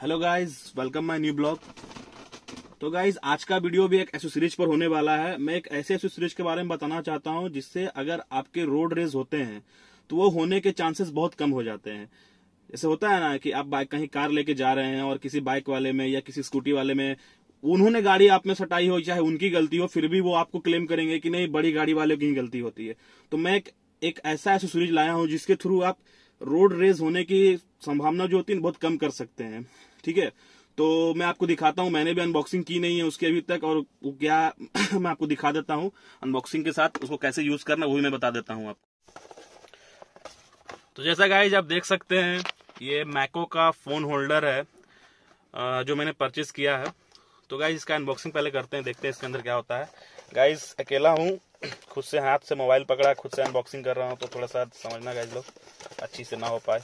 hello guys welcome my new blog तो guys आज का वीडियो भी एक एसोसरीज पर होने वाला है मैं एक ऐसे एसोसरीज के बारे में बताना चाहता हूं जिससे अगर आपके रोड रेज होते हैं तो वो होने के चांसेस बहुत कम हो जाते हैं जैसे होता है ना कि आप बाइक कहीं कार लेके जा रहे हैं और किसी बाइक वाले में या किसी स्कूटी वाले में उन्होंने गाड़ी आप में सटाई हो चाहे उनकी गलती हो फिर भी वो आपको क्लेम करेंगे कि नहीं बड़ी गाड़ी वाले की गलती होती है तो मैं एक, ऐसा एसोसरीज लाया हूं जिसके थ्रू आप रोड रेज होने की संभावना जो होती है बहुत कम कर सकते हैं ठीक है तो मैं आपको दिखाता हूँ मैंने भी अनबॉक्सिंग की नहीं है उसके अभी तक और वो क्या मैं आपको दिखा देता हूँ अनबॉक्सिंग के साथ उसको कैसे यूज करना वो भी मैं बता देता हूँ आपको तो जैसा गाइज आप देख सकते हैं ये मैको का फोन होल्डर है जो मैंने परचेज किया है तो गाइज इसका अनबॉक्सिंग पहले करते हैं देखते हैं इसके अंदर क्या होता है गाइस अकेला हूँ खुद से हाथ से मोबाइल पकड़ा खुद से अनबॉक्सिंग कर रहा हूँ तो थोड़ा सा समझना गाइस लोग अच्छी से ना हो पाए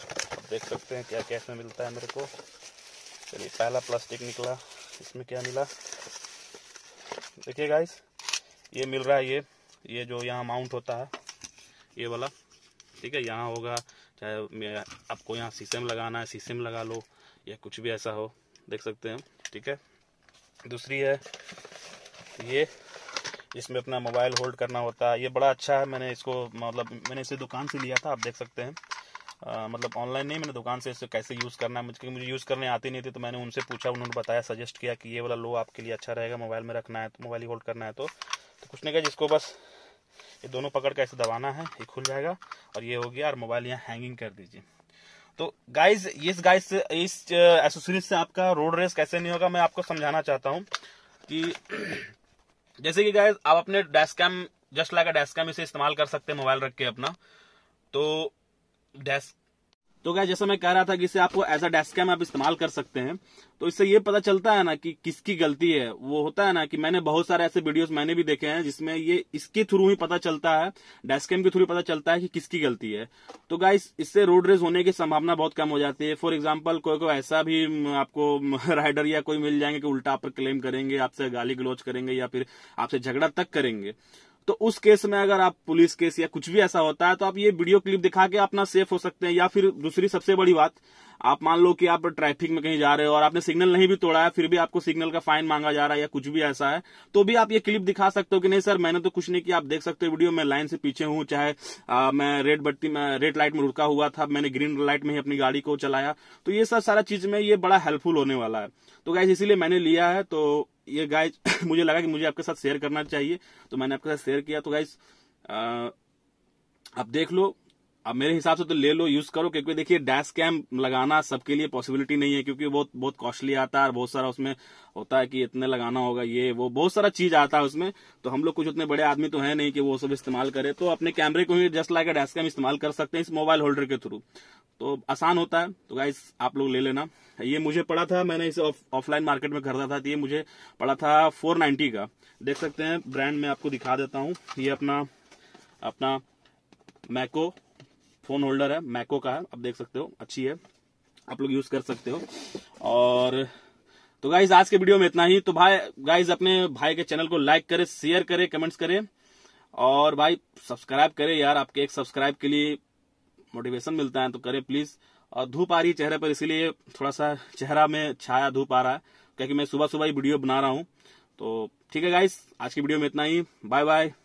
देख सकते हैं क्या कैसे मिलता है मेरे को चलिए पहला प्लास्टिक निकला इसमें क्या मिला देखिए गाइस ये मिल रहा है ये ये जो यहाँ माउंट होता है ये वाला ठीक है यहाँ होगा चाहे आपको यहाँ शीशे में लगाना है शीशे में लगा लो या कुछ भी ऐसा हो देख सकते हैं ठीक है दूसरी है ये इसमें अपना मोबाइल होल्ड करना होता है ये बड़ा अच्छा है मैंने इसको मतलब मैंने इसे दुकान से लिया था आप देख सकते हैं आ, मतलब ऑनलाइन नहीं मैंने दुकान से इसे कैसे यूज़ करना है मुझे मुझे यूज़ करने आती नहीं थी तो मैंने उनसे पूछा उन्होंने बताया सजेस्ट किया कि ये वाला लो आपके लिए अच्छा रहेगा मोबाइल में रखना है तो मोबाइल होल्ड करना है तो, तो कुछ नहीं कहा जिसको बस ये दोनों पकड़ कर ऐसे दबाना है ये खुल जाएगा और ये हो गया और मोबाइल यहाँ हैंगिंग कर दीजिए तो गाइज इस गाइज से इस एसोसरीज से आपका रोड रेस कैसे नहीं होगा मैं आपको समझाना चाहता हूँ कि जैसे कि गाइज आप अपने dash cam just like dash cam इसे इस्तेमाल कर सकते हैं मोबाइल रख के अपना तो डैश तो क्या जैसा मैं कह रहा था कि इसे आपको एज अ डेस्कैम आप इस्तेमाल कर सकते हैं तो इससे ये पता चलता है ना कि किसकी गलती है वो होता है ना कि मैंने बहुत सारे ऐसे वीडियोस मैंने भी देखे हैं जिसमें ये इसके थ्रू ही पता चलता है डेस्कैम के थ्रू पता चलता है कि किसकी गलती है तो क्या इससे रोड रेज होने की संभावना बहुत कम हो जाती है फॉर एग्जाम्पल कोई कोई ऐसा भी आपको राइडर या कोई मिल जाएंगे कि उल्टा आप क्लेम करेंगे आपसे गाली गलोच करेंगे या फिर आपसे झगड़ा तक करेंगे तो उस केस में अगर आप पुलिस केस या कुछ भी ऐसा होता है तो आप ये वीडियो क्लिप दिखा के अपना सेफ हो सकते हैं या फिर दूसरी सबसे बड़ी बात आप मान लो कि आप ट्रैफिक में कहीं जा रहे हो और आपने सिग्नल नहीं भी तोड़ा है फिर भी आपको सिग्नल का फाइन मांगा जा रहा है या कुछ भी ऐसा है तो भी आप ये क्लिप दिखा सकते हो कि नहीं सर मैंने तो कुछ नहीं किया आप देख सकते हो वीडियो में लाइन से पीछे हूँ चाहे आ, मैं रेड बत्ती में रेड लाइट में रुका हुआ था मैंने ग्रीन लाइट में ही अपनी गाड़ी को चलाया तो ये सर सारा चीज में ये बड़ा हेल्पफुल होने वाला है तो गाइज इसीलिए मैंने लिया है तो ये गाइज मुझे लगा कि मुझे आपके साथ शेयर करना चाहिए तो मैंने आपके साथ शेयर किया तो गाइज आप देख लो अब मेरे हिसाब से तो ले लो यूज करो क्योंकि देखिए डैश कैम लगाना सबके लिए पॉसिबिलिटी नहीं है क्योंकि बहुत बहुत कॉस्टली आता है बहुत सारा उसमें होता है कि इतने लगाना होगा ये वो बहुत सारा चीज आता है उसमें तो हम लोग कुछ उतने बड़े आदमी तो है नहीं कि वो सब इस्तेमाल करे तो अपने कैमरे को ही जस्ट लाइक डैश कैम इस्तेमाल कर सकते हैं इस मोबाइल होल्डर के थ्रू तो आसान होता है तो गाइस आप लोग ले लेना ये मुझे पड़ा था मैंने इसे ऑफलाइन मार्केट में खरीदा था तो ये मुझे पड़ा था फोर का देख सकते हैं ब्रांड में आपको दिखा देता हूँ ये अपना अपना मैको फोन होल्डर है मैको का है आप देख सकते हो अच्छी है आप लोग यूज कर सकते हो और तो गाइज आज के वीडियो में इतना ही तो भाई गाइज अपने भाई के चैनल को लाइक करे शेयर करे कमेंट्स करे और भाई सब्सक्राइब करे यार आपके एक सब्सक्राइब के लिए मोटिवेशन मिलता है तो करे प्लीज और धूप आ रही है चेहरे पर इसीलिए थोड़ा सा चेहरा में छाया धूप आ रहा है क्योंकि मैं सुबह सुबह ही वीडियो बना रहा हूँ तो ठीक है गाइस आज की वीडियो में इतना ही बाय बाय